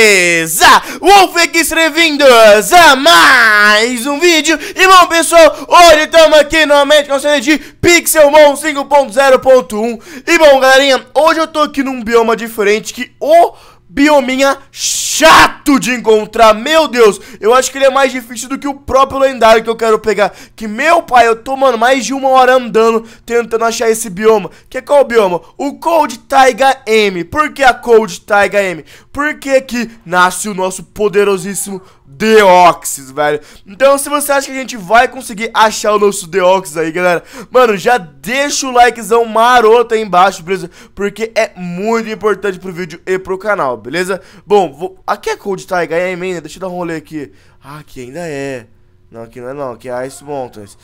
Beleza? Wolf aqui é bem-vindos a mais um vídeo E bom pessoal, hoje estamos aqui novamente com a série de Pixelmon 5.0.1 E bom galerinha, hoje eu tô aqui num bioma diferente que o biominha chato de encontrar, meu Deus, eu acho que ele é mais difícil do que o próprio lendário que eu quero pegar, que meu pai, eu tô, mano, mais de uma hora andando tentando achar esse bioma, que é qual bioma? O Cold Taiga M, por que a Cold Taiga M? por que que nasce o nosso poderosíssimo Deoxys, velho. Então, se você acha que a gente vai conseguir achar o nosso Deoxys aí, galera, mano, já deixa o likezão maroto aí embaixo, beleza? Porque é muito importante pro vídeo e pro canal, beleza? Bom, vou... aqui é Cold Tiger, é Mena, deixa eu dar um rolê aqui. Ah, aqui ainda é. Não, aqui não é não, aqui é Ice Mountains.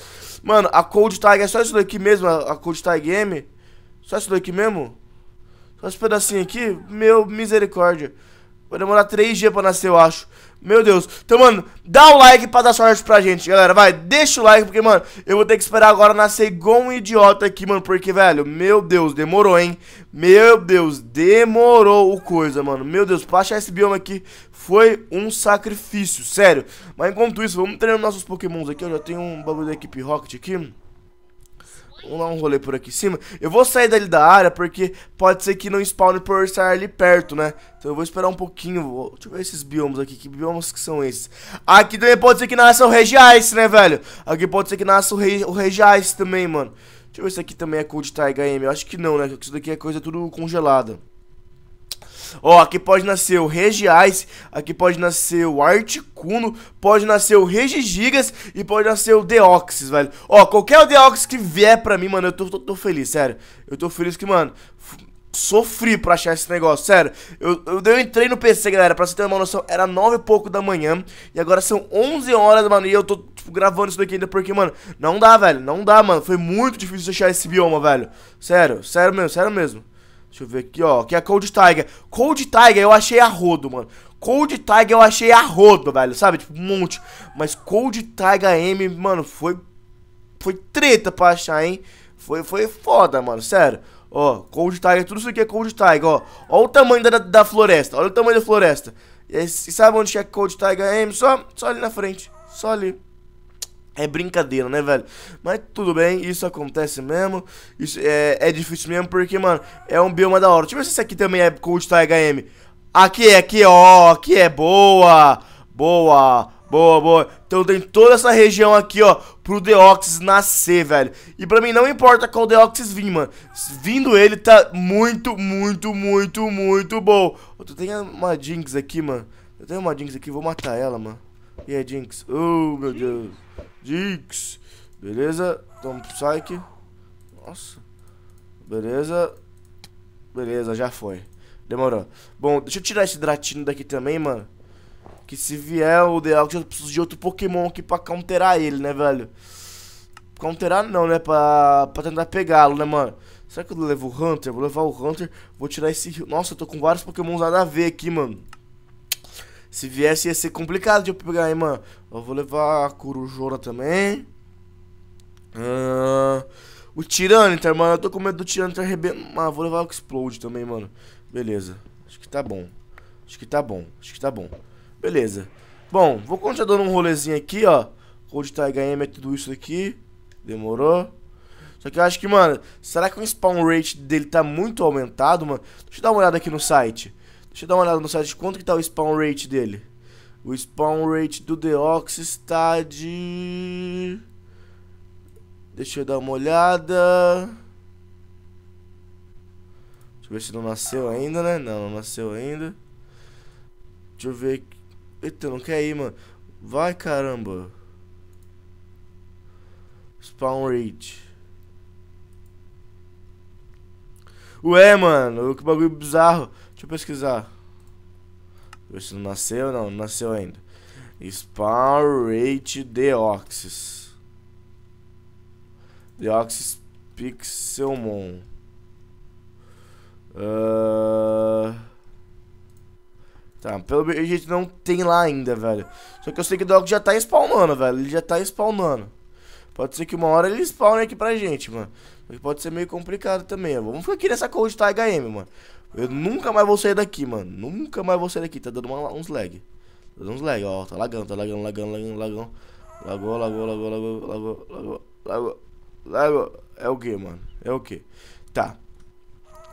Mano, a Cold Tiger é só isso daqui mesmo, a Cold Tiger Game? Só isso daqui mesmo? Esse pedacinho aqui, meu misericórdia. Vai demorar 3 dias pra nascer, eu acho. Meu Deus. Então, mano, dá o like pra dar sorte pra gente, galera. Vai, deixa o like, porque, mano, eu vou ter que esperar agora nascer igual um idiota aqui, mano. Porque, velho, meu Deus, demorou, hein? Meu Deus, demorou o coisa, mano. Meu Deus, pra achar esse bioma aqui foi um sacrifício, sério. Mas enquanto isso, vamos treinar nossos pokémons aqui. Eu já tenho um bagulho da equipe Rocket aqui. Vamos dar um rolê por aqui em cima. Eu vou sair dali da área, porque pode ser que não spawn por estar ali perto, né? Então eu vou esperar um pouquinho. Vou... Deixa eu ver esses biomas aqui. Que biomas que são esses? Aqui também pode ser que nasça o Regiais, né, velho? Aqui pode ser que nasça o, Re... o Regiais também, mano. Deixa eu ver se aqui também é Cold Tiger M. Eu acho que não, né? Isso daqui é coisa tudo congelada. Ó, aqui pode nascer o Regiais, aqui pode nascer o Articuno, pode nascer o Regigigas e pode nascer o Deoxys, velho. Ó, qualquer Deoxys que vier pra mim, mano, eu tô, tô, tô feliz, sério. Eu tô feliz que, mano, sofri pra achar esse negócio, sério. Eu, eu, eu, entrei no PC, galera, pra você ter uma noção, era nove e pouco da manhã, e agora são onze horas, mano, e eu tô, tipo, gravando isso daqui ainda, porque, mano, não dá, velho, não dá, mano, foi muito difícil achar esse bioma, velho. Sério, sério mesmo, sério mesmo. Deixa eu ver aqui, ó. Que é Cold Tiger. Cold Tiger eu achei a rodo, mano. Cold Tiger eu achei a rodo, velho. Sabe? Tipo, um monte. Mas Cold Tiger M, mano, foi. Foi treta pra achar, hein? Foi, foi foda, mano. Sério. Ó, Cold Tiger, tudo isso aqui é Cold Tiger, ó. Ó o tamanho da, da floresta. Olha o tamanho da floresta. E sabe onde é Cold Tiger M? Só, só ali na frente. Só ali. É brincadeira, né, velho? Mas tudo bem, isso acontece mesmo. Isso é, é difícil mesmo, porque, mano, é um bioma da hora. Deixa eu ver se esse aqui também é Cold HM. Aqui é, aqui, é, ó. Aqui é boa. Boa. Boa, boa. Então tem toda essa região aqui, ó, pro Deoxys nascer, velho. E pra mim não importa qual Deoxys vir, mano. Vindo ele tá muito, muito, muito, muito bom. Tu tem uma Jinx aqui, mano. Eu tenho uma Jinx aqui, vou matar ela, mano. E yeah, é a Jinx? Oh, meu Deus. Jinx. Beleza? Toma pro Psyche. Nossa. Beleza. Beleza, já foi. Demorou. Bom, deixa eu tirar esse Dratino daqui também, mano. Que se vier o Deoxys, eu preciso de outro Pokémon aqui pra counterar ele, né, velho? Counterar não, né? Pra, pra tentar pegá-lo, né, mano? Será que eu levo o Hunter? Vou levar o Hunter. Vou tirar esse... Nossa, eu tô com vários Pokémons nada a ver aqui, mano. Se viesse ia ser complicado de eu pegar, hein, mano. Eu vou levar a Corujona também. Uh, o Tiranitar, mano. Eu tô com medo do Tiranitar arrebentar. Ah, vou levar o Explode também, mano. Beleza. Acho que tá bom. Acho que tá bom. Acho que tá bom. Beleza. Bom, vou continuar dando um rolezinho aqui, ó. Cold Tiger M é tudo isso aqui. Demorou. Só que eu acho que, mano, será que o spawn rate dele tá muito aumentado, mano? Deixa eu dar uma olhada aqui no site. Deixa eu dar uma olhada no site. Quanto que tá o spawn rate dele? O spawn rate do Deox está de... Deixa eu dar uma olhada. Deixa eu ver se não nasceu ainda, né? Não, não nasceu ainda. Deixa eu ver. Eita, não quer ir, mano. Vai, caramba. Spawn rate. Ué, mano, que bagulho bizarro. Deixa eu pesquisar. Ver se não nasceu, não, não nasceu ainda. Spawn Rate Deoxys. Deoxys Pixelmon. Uh... Tá, pelo jeito não tem lá ainda, velho. Só que eu sei que o Deoxys já tá spawnando, velho. Ele já tá spawnando. Pode ser que uma hora ele spawne aqui pra gente, mano. Mas pode ser meio complicado também, Vamos ficar aqui nessa Cold Tiger M, mano. Eu nunca mais vou sair daqui, mano. Nunca mais vou sair daqui. Tá dando uma, uns lag. Tá dando uns lag, ó. Tá lagando, tá lagando, lagando, lagando, lagando. Lagou, lagou, lagou, lagou, lagou, lagou, lagou, lagou. É o que, mano? É o que? Tá.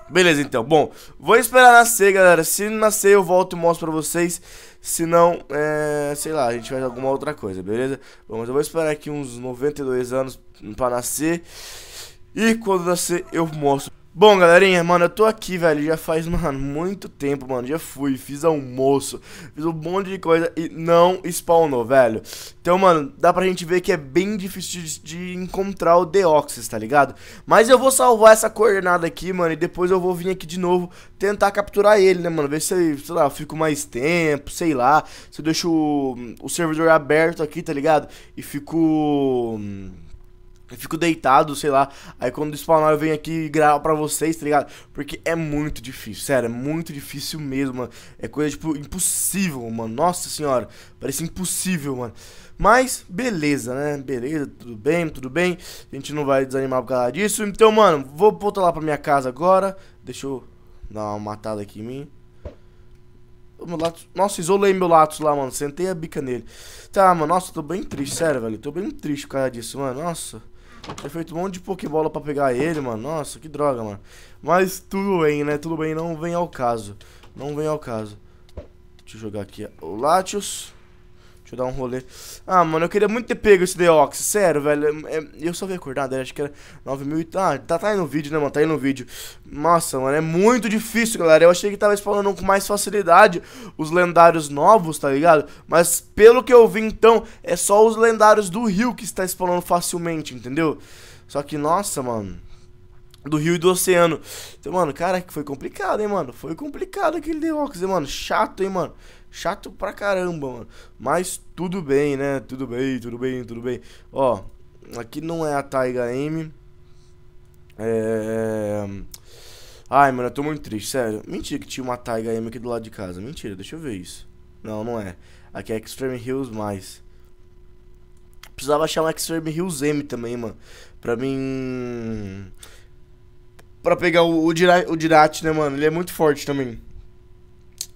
Beleza, então. Bom, vou esperar nascer, galera. Se nascer, eu volto e mostro pra vocês. Se não, é... sei lá, a gente faz alguma outra coisa, beleza? Bom, mas eu vou esperar aqui uns 92 anos pra nascer. E quando nascer, eu mostro. Bom, galerinha, mano, eu tô aqui, velho, já faz, mano, muito tempo, mano, já fui, fiz almoço, fiz um monte de coisa e não spawnou, velho. Então, mano, dá pra gente ver que é bem difícil de, de encontrar o Deoxys, tá ligado? Mas eu vou salvar essa coordenada aqui, mano, e depois eu vou vir aqui de novo tentar capturar ele, né, mano, ver se, sei lá, eu fico mais tempo, sei lá, se eu deixo o, o servidor aberto aqui, tá ligado? E fico... Hum, eu fico deitado, sei lá. Aí quando spawnar eu venho aqui gravar pra vocês, tá ligado? Porque é muito difícil, sério, é muito difícil mesmo, mano. É coisa, tipo, impossível, mano. Nossa senhora, parece impossível, mano. Mas, beleza, né? Beleza, tudo bem, tudo bem. A gente não vai desanimar por causa disso. Então, mano, vou voltar lá pra minha casa agora. Deixa eu dar uma matada aqui em mim. Lato... Nossa, isolei meu lato lá, mano. Sentei a bica nele. Tá, mano, nossa, tô bem triste, sério, velho. Tô bem triste por causa disso, mano. Nossa. Ter feito um monte de Pokébola pra pegar ele, mano. Nossa, que droga, mano. Mas tudo bem, né? Tudo bem, não vem ao caso. Não vem ao caso. Deixa eu jogar aqui o Latios. Deixa eu dar um rolê. Ah, mano, eu queria muito ter pego esse Deox, sério, velho. É, é, eu só vi acordado, acho que era 9 mil e... Ah, tá, tá aí no vídeo, né, mano? Tá aí no vídeo. Nossa, mano, é muito difícil, galera. Eu achei que tava spawnando com mais facilidade os lendários novos, tá ligado? Mas pelo que eu vi, então, é só os lendários do rio que está spawnando facilmente, entendeu? Só que, nossa, mano do rio e do oceano. Então, mano, cara, que foi complicado, hein, mano. Foi complicado aquele Deox hein, mano. Chato, hein, mano. Chato pra caramba, mano. Mas tudo bem, né? Tudo bem, tudo bem, tudo bem. Ó, aqui não é a Taiga M. É, é, é. Ai, mano, eu tô muito triste, sério. Mentira que tinha uma Taiga M aqui do lado de casa. Mentira, deixa eu ver isso. Não, não é. Aqui é Extreme Hills mais. Precisava achar um Extreme Hills M também, mano. Pra mim. Pra pegar o, o, Dirat, o Dirat, né, mano? Ele é muito forte também.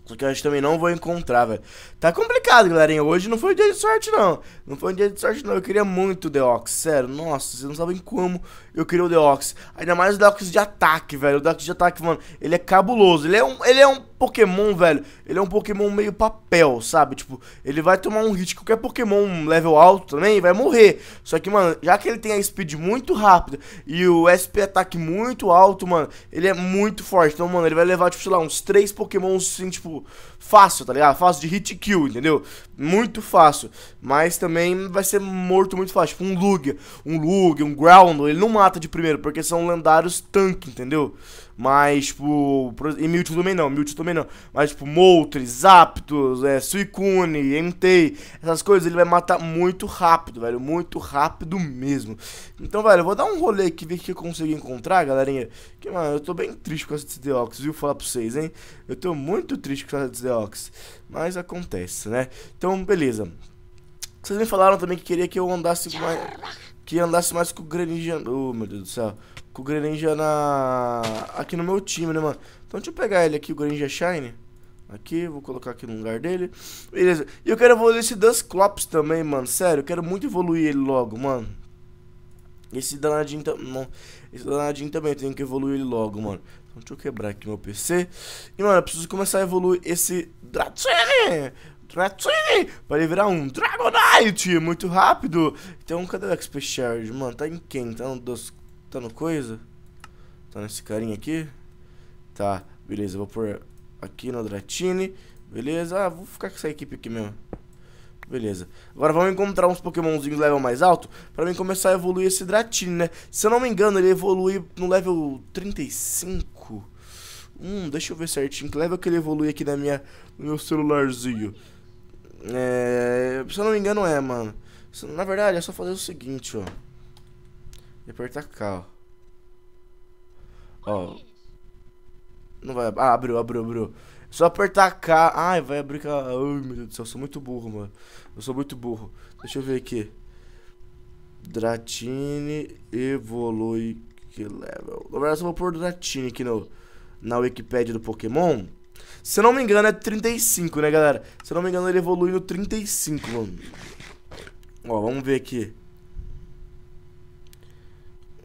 Só que eu acho que também não vou encontrar, velho. Tá complicado complicado, galerinha. Hoje não foi um dia de sorte, não. Não foi um dia de sorte, não. Eu queria muito o Deox, sério. Nossa, vocês não sabem como eu queria o deox Ainda mais o deox de ataque, velho. O deox de ataque, mano, ele é cabuloso. Ele é um, ele é um Pokémon, velho. Ele é um Pokémon meio papel, sabe? Tipo, ele vai tomar um hit. Qualquer Pokémon level alto também vai morrer. Só que, mano, já que ele tem a speed muito rápida e o SP ataque muito alto, mano, ele é muito forte. Então, mano, ele vai levar, tipo, sei lá, uns três pokémons assim, tipo, fácil, tá ligado? Fácil de hit kill, entendeu? do. muito fácil, mas também vai ser morto muito fácil. Tipo um Lugia, um lug, um ground, ele não mata de primeiro, porque são lendários tanque, entendeu? Mas, tipo, e Mewtwo também não, Mewtwo também não. Mas, tipo, Moltres, Zapdos, é, Suicune, entei, essas coisas, ele vai matar muito rápido, velho, muito rápido mesmo. Então, velho, eu vou dar um rolê aqui, ver o que eu consegui encontrar, galerinha. Que, mano, eu tô bem triste com essa Deox, viu, falar pra vocês, hein? Eu tô muito triste com essa Deox, mas acontece, né? Então, então, beleza. Vocês me falaram também que queria que eu andasse mais. Que andasse mais com o Greninja. Oh, meu Deus do céu. Com o Greninja na. Aqui no meu time, né, mano? Então deixa eu pegar ele aqui, o Greninja Shine. Aqui, vou colocar aqui no lugar dele. Beleza. E eu quero evoluir esse Dusclops também, mano. Sério, eu quero muito evoluir ele logo, mano. Esse danadinho também. Esse danadinho também tem que evoluir ele logo, mano. Então deixa eu quebrar aqui meu PC. E, mano, eu preciso começar a evoluir esse. Dratini, pra ele virar um Dragonite muito rápido. Então, cadê o XP Charge? Mano, tá em quem? Tá no, dos, tá no coisa? Tá nesse carinha aqui? Tá, beleza, vou pôr aqui no Dratini. Beleza, ah, vou ficar com essa equipe aqui mesmo. Beleza. Agora vamos encontrar uns pokémonzinhos level mais alto pra mim começar a evoluir esse Dratini, né? Se eu não me engano, ele evolui no level 35. Hum, deixa eu ver certinho que level que ele evolui aqui na minha, no meu celularzinho. É, se eu não me engano é, mano. Na verdade é só fazer o seguinte, ó. E apertar K, ó. Ó. Não vai. Ah, abriu, abriu, abriu. É só apertar K. Ai, vai abrir K. Ai, meu Deus do céu, eu sou muito burro, mano. Eu sou muito burro. Deixa eu ver aqui. Dratini Evolui que level. Na verdade, eu vou pôr Dratini aqui no, na Wikipedia do Pokémon. Se eu não me engano, é 35, né, galera? Se eu não me engano, ele evolui no 35, mano. Ó, vamos ver aqui.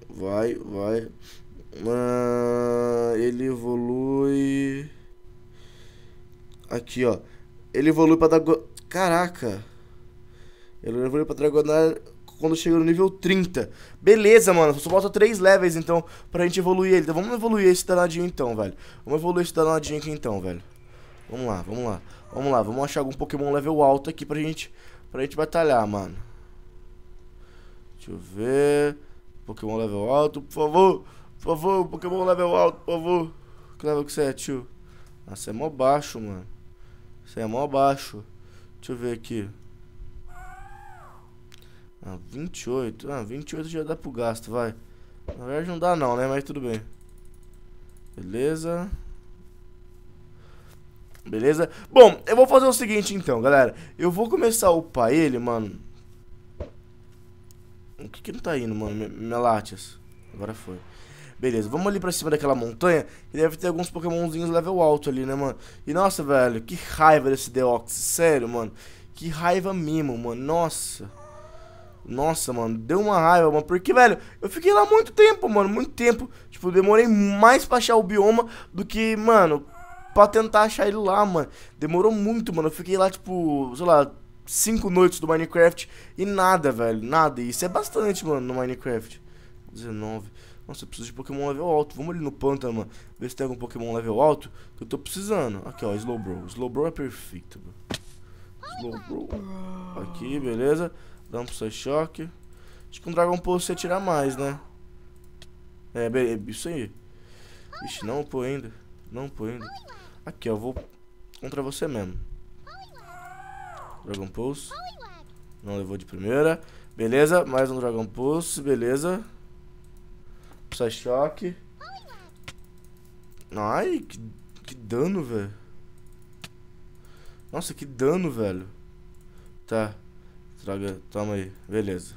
Vai, vai. Uh, ele evolui... Aqui, ó. Ele evolui pra... Dago... Caraca. Ele evolui pra Dragonair quando chega no nível 30. Beleza, mano. Só falta 3 levels, então, pra gente evoluir ele. Então vamos evoluir esse danadinho, então, velho. Vamos evoluir esse danadinho aqui, então, velho. Vamos lá, vamos lá. Vamos lá, vamos achar algum Pokémon level alto aqui pra gente, pra gente batalhar, mano. Deixa eu ver... Pokémon level alto, por favor. Por favor, Pokémon level alto, por favor. Que level que você é, tio? Nossa, é mó baixo, mano. Você é mó baixo. Deixa eu ver aqui. Ah, 28. Ah, 28 já dá pro gasto, vai. Na verdade não dá não, né? Mas tudo bem. Beleza. Beleza? Bom, eu vou fazer o seguinte então, galera. Eu vou começar a upar ele, mano. O que que não tá indo, mano? Melatias. Agora foi. Beleza, vamos ali pra cima daquela montanha que deve ter alguns pokémonzinhos level alto ali, né, mano? E nossa, velho, que raiva desse Deoxys, sério, mano. Que raiva mesmo, mano. Nossa. Nossa, mano, deu uma raiva, mano. Porque, velho, eu fiquei lá muito tempo, mano. Muito tempo. Tipo, demorei mais pra achar o bioma do que, mano, pra tentar achar ele lá, mano. Demorou muito, mano. Eu fiquei lá, tipo, sei lá, cinco noites do Minecraft e nada, velho. Nada. E isso é bastante, mano, no Minecraft. 19. Nossa, eu preciso de Pokémon level alto. Vamos ali no Panta, mano. Ver se tem algum Pokémon level alto que eu tô precisando. Aqui, ó, Slowbro. Slowbro é perfeito, mano. Slowbro. Aqui, beleza. Dá um Psy Shock. Acho que um Dragon Pulse você tirar mais, né? É, é, isso aí. Ixi, não pô ainda. Não pô ainda. Aqui, ó, vou contra você mesmo. Dragon Pulse. Não levou de primeira. Beleza, mais um Dragon Pulse, beleza. Psy Shock. Ai, que, que dano, velho. Nossa, que dano, velho. Tá. Traga, toma aí, beleza.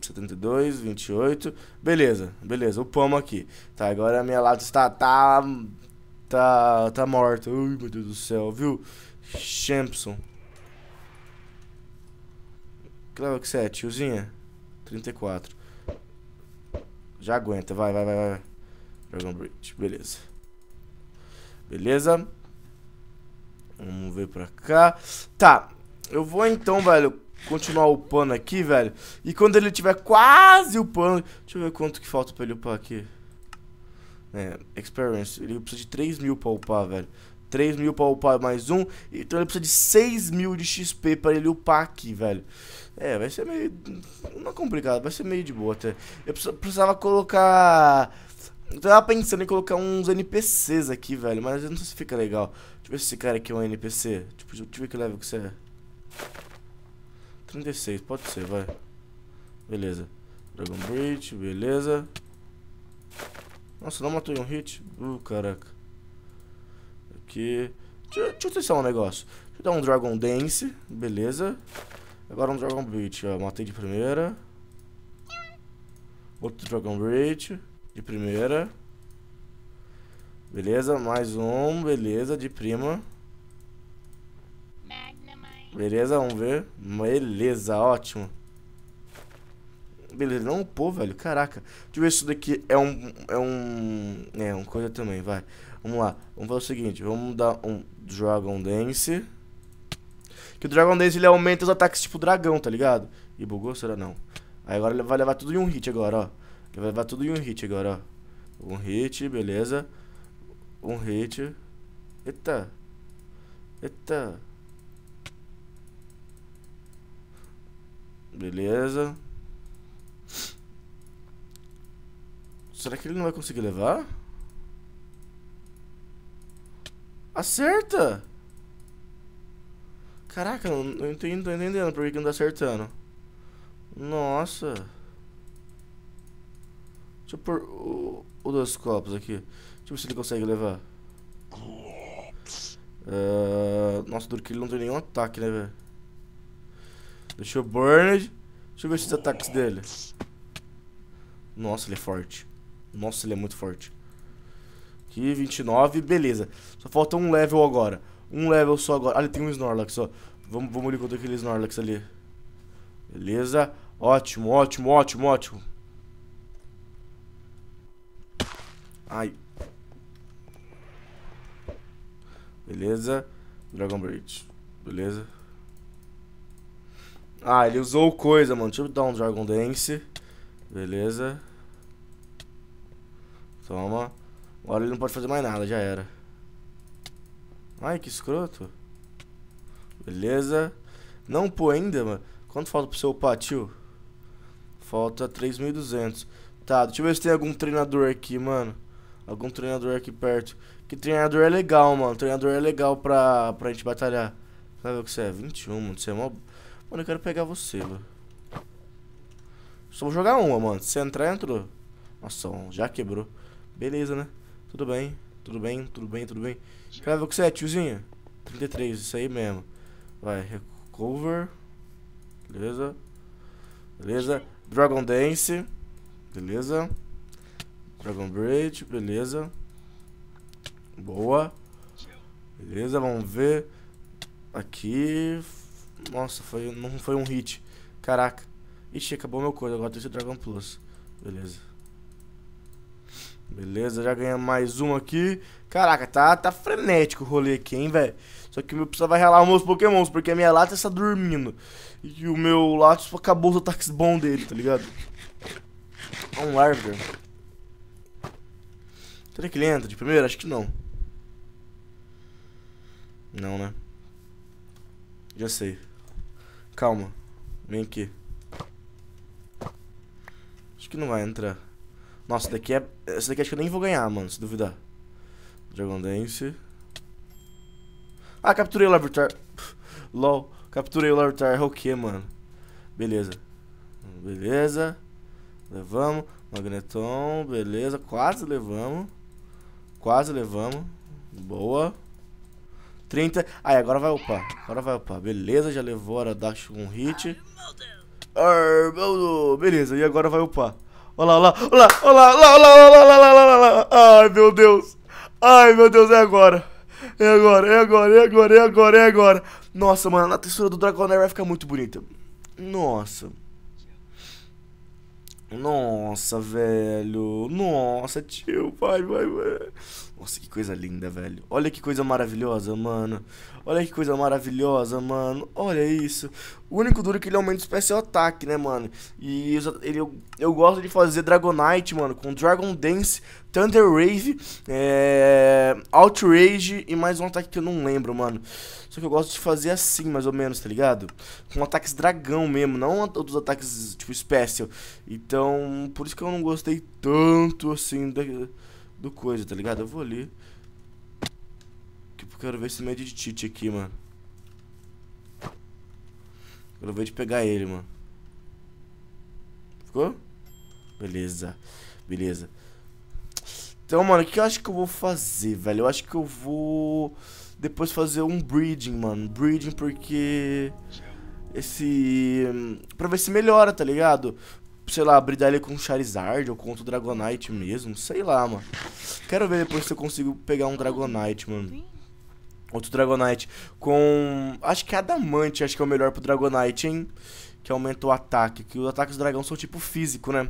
72, 28. Beleza, beleza, upamos aqui. Tá, agora a minha lata está. Tá, tá, tá morta. Ai, meu Deus do céu, viu? Champson. Que level que você é, tiozinha? 34. Já aguenta, vai, vai, vai, vai. Dragon Bridge, beleza. Beleza. Vamos ver pra cá. Tá, eu vou então, velho, continuar upando aqui, velho. E quando ele tiver quase upando... Deixa eu ver quanto que falta pra ele upar aqui. É, experience. Ele precisa de 3 mil pra upar, velho. 3 mil pra upar mais um. Então ele precisa de 6 mil de XP pra ele upar aqui, velho. É, vai ser meio... Não é complicado, vai ser meio de boa até. Eu precisava colocar... Então, eu tava pensando em colocar uns NPCs aqui, velho, mas eu não sei se fica legal. Deixa eu ver se esse cara aqui é um NPC. Tipo, deixa eu ver que level que você é. 36, pode ser, vai. Beleza. Dragon Bridge, beleza. Nossa, não matou em um hit? Uh, caraca. Aqui. Deixa, deixa eu testar um negócio. Deixa eu dar um Dragon Dance, beleza. Agora um Dragon Bridge, ó. Matei de primeira. Outro Dragon Bridge. De primeira. Beleza, mais um. Beleza, de prima. Beleza, vamos ver. Beleza, ótimo. Beleza, não upou, velho. Caraca. Deixa eu ver se isso daqui é um. É um. É, um coisa também, vai. Vamos lá. Vamos fazer o seguinte: vamos dar um Dragon Dance. Que o Dragon Dance ele aumenta os ataques tipo dragão, tá ligado? E bugou, será não? Aí agora ele vai levar tudo em um hit agora, ó. Que vai, levar tudo em um hit agora, ó. Um hit, beleza. Um hit. Eita. Eita. Beleza. Será que ele não vai conseguir levar? Acerta! Caraca, não, não, entendo, não entendendo por que não tá acertando. Nossa. Deixa eu pôr o, o dois copos aqui. Deixa eu ver se ele consegue levar. Uh, nossa, duro que ele não tem nenhum ataque, né, velho? Deixa eu Burned. Deixa eu ver esses ataques dele. Nossa, ele é forte. Nossa, ele é muito forte. Aqui, 29, beleza. Só falta um level agora. Um level só agora. Ah, ele tem um Snorlax, ó. Vamos, vamos ali contra aquele Snorlax ali. Beleza. Ótimo, ótimo, ótimo, ótimo. Ai. Beleza. Dragon Bridge. Beleza. Ah, ele usou coisa, mano. Deixa eu dar um Dragon Dance. Beleza. Toma. Agora ele não pode fazer mais nada, já era. Ai, que escroto. Beleza. Não pô ainda, mano. Quanto falta pro seu patio? Falta 3.200. Tá, deixa eu ver se tem algum treinador aqui, mano algum treinador aqui perto. Que treinador é legal, mano. Treinador é legal pra, pra gente batalhar. Sabe o que você é? 21, mano. Você é mó. Mano, eu quero pegar você, mano. Só vou jogar uma, mano. Se entrar, entrou. Nossa, já quebrou. Beleza, né? Tudo bem, tudo bem, tudo bem, tudo bem. Quero ver o que você é, tiozinho. 33, isso aí mesmo. Vai, recover. Beleza. Beleza. Dragon Dance. Beleza. Dragon Braid, beleza. Boa. Beleza, vamos ver. Aqui. Nossa, foi, não foi um hit. Caraca. Ixi, acabou meu coisa. Agora tem esse Dragon Plus. Beleza. Beleza, já ganhamos mais um aqui. Caraca, tá, tá frenético o rolê aqui, hein, velho. Só que eu meu precisava ralar os meus pokémons, porque a minha lata está dormindo. E o meu Latus acabou os ataques bons dele, tá ligado? É um larva. Será que ele entra de primeira? Acho que não. Não, né? Já sei. Calma. Vem aqui. Acho que não vai entrar. Nossa, daqui é... Essa daqui acho que eu nem vou ganhar, mano, se duvidar. Dragon Dance. Ah, capturei o Larvitar. LOL. Capturei o Larvitar. É o que, mano? Beleza. Beleza. Levamos. Magneton. Beleza. Quase levamos. Quase levamos. Boa. 30. Aí, agora vai upar. Agora vai upar. Beleza, já levou a Aradax com um hit. Beleza, e agora vai upar. Olha lá, olha lá, olha lá, olha lá, olha lá, olha lá, olha lá, olha lá. Ai, meu Deus. Ai, meu Deus, é agora. É agora, é agora, é agora, é agora, é agora. Nossa, mano, a textura do Dragonair vai ficar muito bonita. Nossa. Nossa, velho. Nossa, tio, vai, vai, vai. Nossa, que coisa linda, velho. Olha que coisa maravilhosa, mano. Olha que coisa maravilhosa, mano. Olha isso. O único duro é que ele aumenta o especial ataque, né, mano? E ele, eu, eu gosto de fazer Dragonite, mano, com Dragon Dance, Thunder Wave, é, eh, Outrage e mais um ataque que eu não lembro, mano. Só que eu gosto de fazer assim, mais ou menos, tá ligado? Com ataques dragão mesmo, não dos ataques, tipo, special. Então, por isso que eu não gostei tanto, assim, da do coisa, tá ligado? Eu vou ali. Que eu quero ver esse meio de tite aqui, mano. Quero ver de pegar ele, mano. Ficou? Beleza. Beleza. Então, mano, o que eu acho que eu vou fazer, velho? Eu acho que eu vou depois fazer um breeding, mano. Breeding porque esse pra ver se melhora, tá ligado? sei lá, bridar ele com Charizard ou contra o Dragonite mesmo. Sei lá, mano. Quero ver depois se eu consigo pegar um Dragonite, mano. Outro Dragonite com... Acho que Adamante acho que é o melhor pro Dragonite, hein? Que aumenta o ataque. Que os ataques do dragão são tipo físico, né?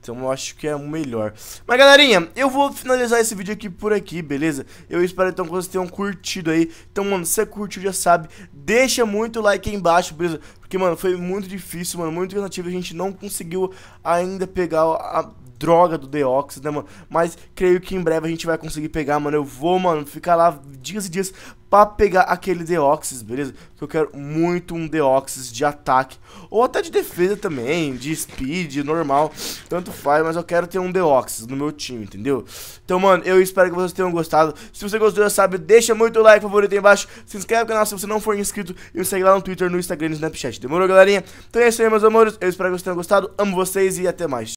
Então eu acho que é o melhor. Mas galerinha, eu vou finalizar esse vídeo aqui por aqui, beleza? Eu espero então que vocês tenham curtido aí. Então, mano, se você curtiu já sabe, Deixa muito like aí embaixo, beleza? Porque, mano, foi muito difícil, mano, muito cansativo. A gente não conseguiu ainda pegar a droga do Deoxys, né, mano? Mas creio que em breve a gente vai conseguir pegar, mano. Eu vou, mano, ficar lá dias e dias pra pegar aquele Deoxys, beleza? Que eu quero muito um Deoxys de ataque. Ou até de defesa também, de speed, normal. Tanto faz, mas eu quero ter um Deoxys no meu time, entendeu? Então, mano, eu espero que vocês tenham gostado. Se você gostou, já sabe, deixa muito like, favorito aí embaixo. Se inscreve no canal se você não for inscrito. E me segue lá no Twitter, no Instagram e no Snapchat. Demorou, galerinha? Então é isso aí, meus amores. Eu espero que vocês tenham gostado. Amo vocês e até mais.